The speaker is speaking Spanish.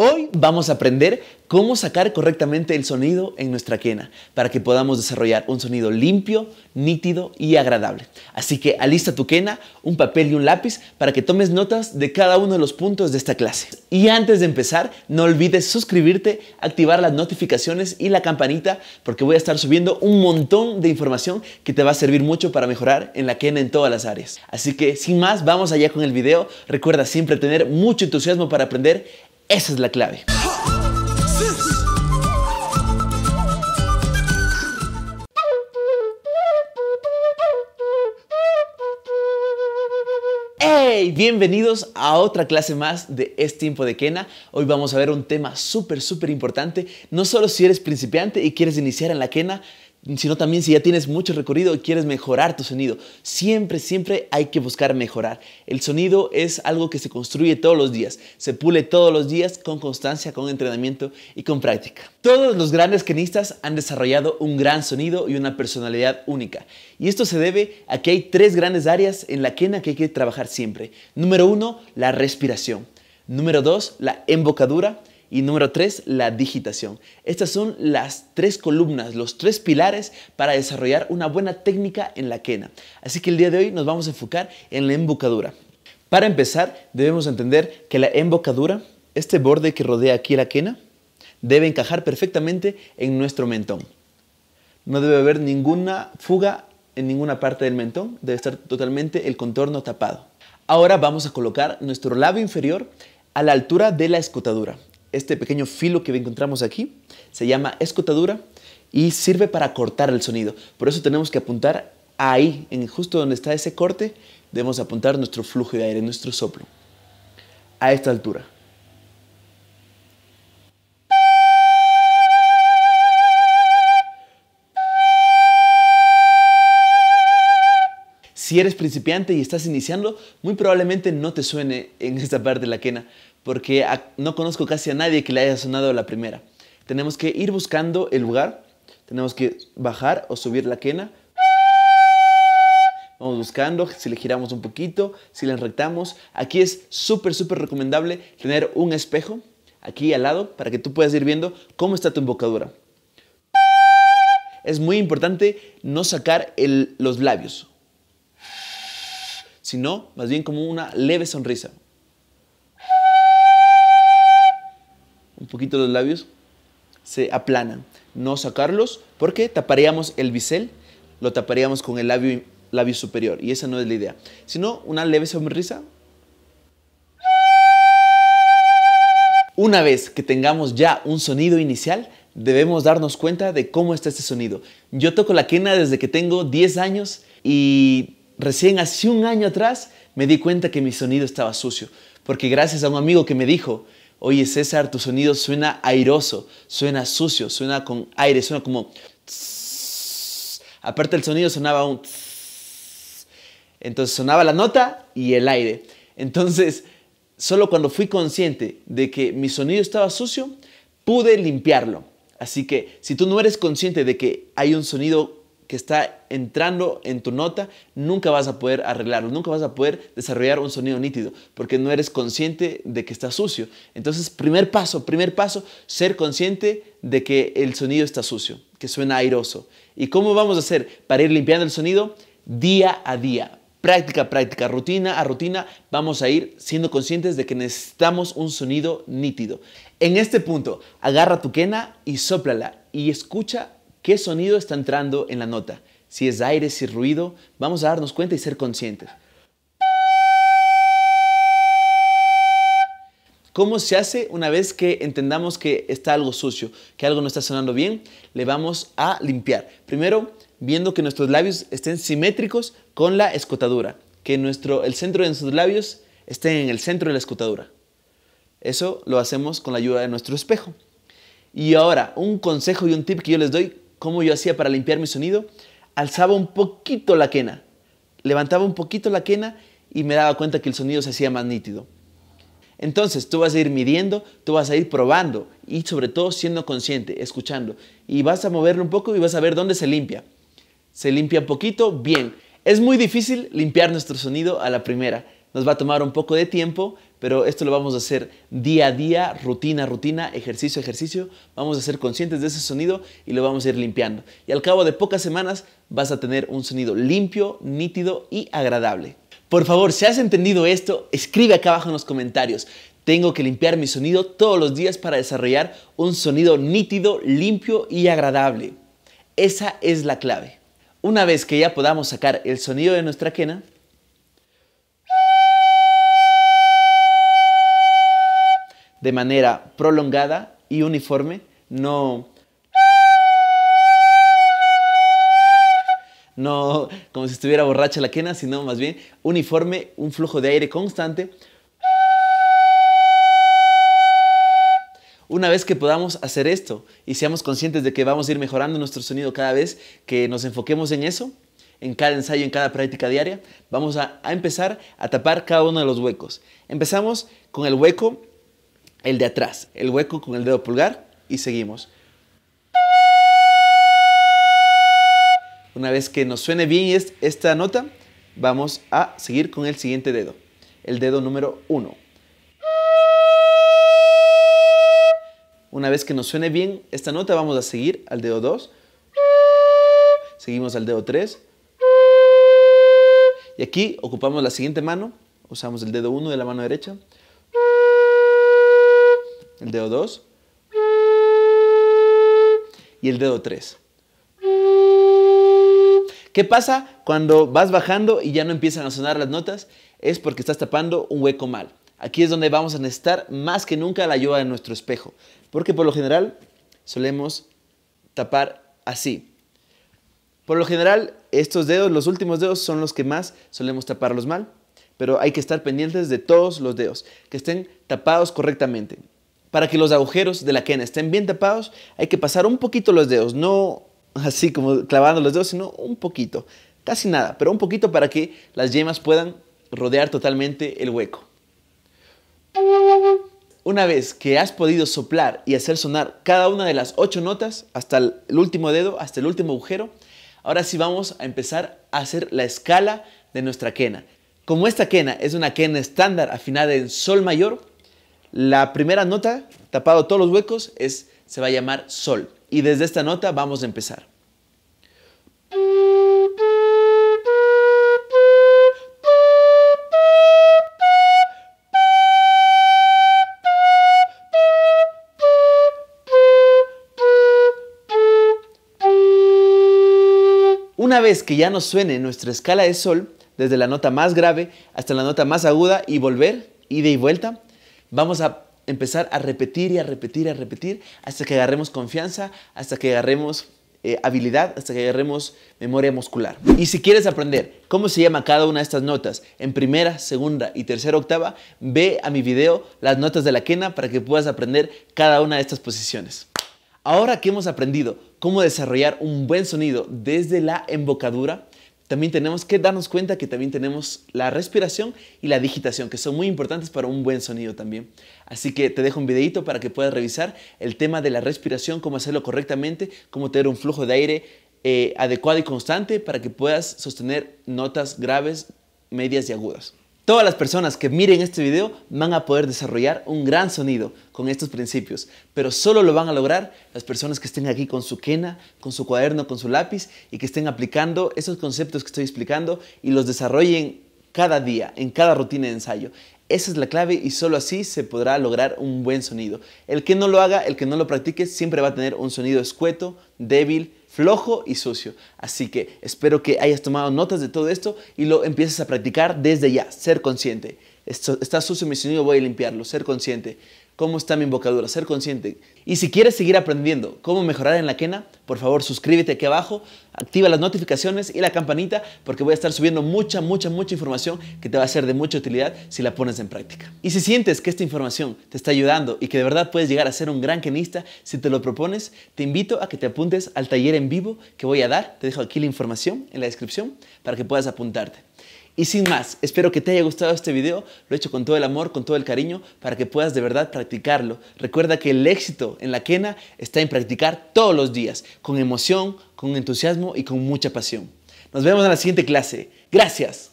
Hoy vamos a aprender cómo sacar correctamente el sonido en nuestra quena para que podamos desarrollar un sonido limpio, nítido y agradable. Así que alista tu quena, un papel y un lápiz para que tomes notas de cada uno de los puntos de esta clase. Y antes de empezar, no olvides suscribirte, activar las notificaciones y la campanita porque voy a estar subiendo un montón de información que te va a servir mucho para mejorar en la quena en todas las áreas. Así que sin más, vamos allá con el video. Recuerda siempre tener mucho entusiasmo para aprender esa es la clave. ¡Hey! Bienvenidos a otra clase más de Es Tiempo de Kena. Hoy vamos a ver un tema súper, súper importante, no solo si eres principiante y quieres iniciar en la Kena, sino también si ya tienes mucho recorrido y quieres mejorar tu sonido. Siempre, siempre hay que buscar mejorar. El sonido es algo que se construye todos los días, se pule todos los días con constancia, con entrenamiento y con práctica. Todos los grandes kenistas han desarrollado un gran sonido y una personalidad única. Y esto se debe a que hay tres grandes áreas en la quena que hay que trabajar siempre. Número uno, la respiración. Número dos, la embocadura. Y número tres, la digitación. Estas son las tres columnas, los tres pilares para desarrollar una buena técnica en la quena. Así que el día de hoy nos vamos a enfocar en la embocadura. Para empezar, debemos entender que la embocadura, este borde que rodea aquí la quena, debe encajar perfectamente en nuestro mentón. No debe haber ninguna fuga en ninguna parte del mentón, debe estar totalmente el contorno tapado. Ahora vamos a colocar nuestro labio inferior a la altura de la escotadura este pequeño filo que encontramos aquí se llama escotadura y sirve para cortar el sonido. Por eso tenemos que apuntar ahí, en justo donde está ese corte, debemos apuntar nuestro flujo de aire, nuestro soplo, a esta altura. Si eres principiante y estás iniciando, muy probablemente no te suene en esta parte de la quena, porque no conozco casi a nadie que le haya sonado la primera. Tenemos que ir buscando el lugar, tenemos que bajar o subir la quena. Vamos buscando, si le giramos un poquito, si le enrectamos. Aquí es súper, súper recomendable tener un espejo aquí al lado para que tú puedas ir viendo cómo está tu embocadura. Es muy importante no sacar los labios, sino más bien como una leve sonrisa. Un poquito los labios se aplanan. No sacarlos porque taparíamos el bisel, lo taparíamos con el labio, labio superior y esa no es la idea, sino una leve sonrisa. Una vez que tengamos ya un sonido inicial, debemos darnos cuenta de cómo está este sonido. Yo toco la quena desde que tengo 10 años y Recién hace un año atrás me di cuenta que mi sonido estaba sucio, porque gracias a un amigo que me dijo, oye César, tu sonido suena airoso, suena sucio, suena con aire, suena como... Aparte el sonido sonaba un... Entonces sonaba la nota y el aire. Entonces, solo cuando fui consciente de que mi sonido estaba sucio, pude limpiarlo. Así que si tú no eres consciente de que hay un sonido que está entrando en tu nota, nunca vas a poder arreglarlo, nunca vas a poder desarrollar un sonido nítido, porque no eres consciente de que está sucio. Entonces, primer paso, primer paso, ser consciente de que el sonido está sucio, que suena airoso. ¿Y cómo vamos a hacer para ir limpiando el sonido? Día a día, práctica práctica, rutina a rutina, vamos a ir siendo conscientes de que necesitamos un sonido nítido. En este punto, agarra tu quena y sóplala y escucha qué sonido está entrando en la nota. Si es aire, si ruido, vamos a darnos cuenta y ser conscientes. ¿Cómo se hace una vez que entendamos que está algo sucio, que algo no está sonando bien? Le vamos a limpiar. Primero, viendo que nuestros labios estén simétricos con la escotadura, que nuestro, el centro de nuestros labios esté en el centro de la escotadura. Eso lo hacemos con la ayuda de nuestro espejo. Y ahora, un consejo y un tip que yo les doy ¿Cómo yo hacía para limpiar mi sonido? Alzaba un poquito la quena, levantaba un poquito la quena y me daba cuenta que el sonido se hacía más nítido. Entonces tú vas a ir midiendo, tú vas a ir probando y sobre todo siendo consciente, escuchando. Y vas a moverlo un poco y vas a ver dónde se limpia. Se limpia un poquito, bien. Es muy difícil limpiar nuestro sonido a la primera. Nos va a tomar un poco de tiempo, pero esto lo vamos a hacer día a día, rutina a rutina, ejercicio a ejercicio. Vamos a ser conscientes de ese sonido y lo vamos a ir limpiando. Y al cabo de pocas semanas vas a tener un sonido limpio, nítido y agradable. Por favor, si has entendido esto, escribe acá abajo en los comentarios. Tengo que limpiar mi sonido todos los días para desarrollar un sonido nítido, limpio y agradable. Esa es la clave. Una vez que ya podamos sacar el sonido de nuestra quena, de manera prolongada y uniforme, no... No como si estuviera borracha la quena, sino más bien uniforme, un flujo de aire constante. Una vez que podamos hacer esto y seamos conscientes de que vamos a ir mejorando nuestro sonido cada vez que nos enfoquemos en eso, en cada ensayo, en cada práctica diaria, vamos a, a empezar a tapar cada uno de los huecos. Empezamos con el hueco el de atrás, el hueco con el dedo pulgar y seguimos. Una vez que nos suene bien esta nota, vamos a seguir con el siguiente dedo, el dedo número 1. Una vez que nos suene bien esta nota, vamos a seguir al dedo 2. Seguimos al dedo 3. Y aquí ocupamos la siguiente mano, usamos el dedo 1 de la mano derecha el dedo 2 y el dedo 3. ¿Qué pasa cuando vas bajando y ya no empiezan a sonar las notas? Es porque estás tapando un hueco mal. Aquí es donde vamos a necesitar más que nunca la ayuda de nuestro espejo, porque por lo general solemos tapar así. Por lo general, estos dedos, los últimos dedos, son los que más solemos taparlos mal, pero hay que estar pendientes de todos los dedos, que estén tapados correctamente. Para que los agujeros de la quena estén bien tapados, hay que pasar un poquito los dedos, no así como clavando los dedos, sino un poquito, casi nada, pero un poquito para que las yemas puedan rodear totalmente el hueco. Una vez que has podido soplar y hacer sonar cada una de las ocho notas hasta el último dedo, hasta el último agujero, ahora sí vamos a empezar a hacer la escala de nuestra quena. Como esta quena es una quena estándar afinada en sol mayor, la primera nota, tapado todos los huecos, es, se va a llamar sol. Y desde esta nota vamos a empezar. Una vez que ya nos suene nuestra escala de sol, desde la nota más grave hasta la nota más aguda y volver, ida y vuelta, Vamos a empezar a repetir y a repetir y a repetir hasta que agarremos confianza, hasta que agarremos eh, habilidad, hasta que agarremos memoria muscular. Y si quieres aprender cómo se llama cada una de estas notas en primera, segunda y tercera octava, ve a mi video las notas de la quena para que puedas aprender cada una de estas posiciones. Ahora que hemos aprendido cómo desarrollar un buen sonido desde la embocadura, también tenemos que darnos cuenta que también tenemos la respiración y la digitación, que son muy importantes para un buen sonido también. Así que te dejo un videito para que puedas revisar el tema de la respiración, cómo hacerlo correctamente, cómo tener un flujo de aire eh, adecuado y constante para que puedas sostener notas graves, medias y agudas. Todas las personas que miren este video van a poder desarrollar un gran sonido con estos principios, pero solo lo van a lograr las personas que estén aquí con su quena, con su cuaderno, con su lápiz y que estén aplicando esos conceptos que estoy explicando y los desarrollen cada día, en cada rutina de ensayo. Esa es la clave y solo así se podrá lograr un buen sonido. El que no lo haga, el que no lo practique, siempre va a tener un sonido escueto, débil, flojo y sucio. Así que espero que hayas tomado notas de todo esto y lo empieces a practicar desde ya, ser consciente. Esto, está sucio mi sonido, voy a limpiarlo, ser consciente cómo está mi embocadura, ser consciente. Y si quieres seguir aprendiendo cómo mejorar en la quena, por favor suscríbete aquí abajo, activa las notificaciones y la campanita porque voy a estar subiendo mucha, mucha, mucha información que te va a ser de mucha utilidad si la pones en práctica. Y si sientes que esta información te está ayudando y que de verdad puedes llegar a ser un gran quenista si te lo propones, te invito a que te apuntes al taller en vivo que voy a dar. Te dejo aquí la información en la descripción para que puedas apuntarte. Y sin más, espero que te haya gustado este video, lo he hecho con todo el amor, con todo el cariño, para que puedas de verdad practicarlo. Recuerda que el éxito en la quena está en practicar todos los días, con emoción, con entusiasmo y con mucha pasión. Nos vemos en la siguiente clase. Gracias.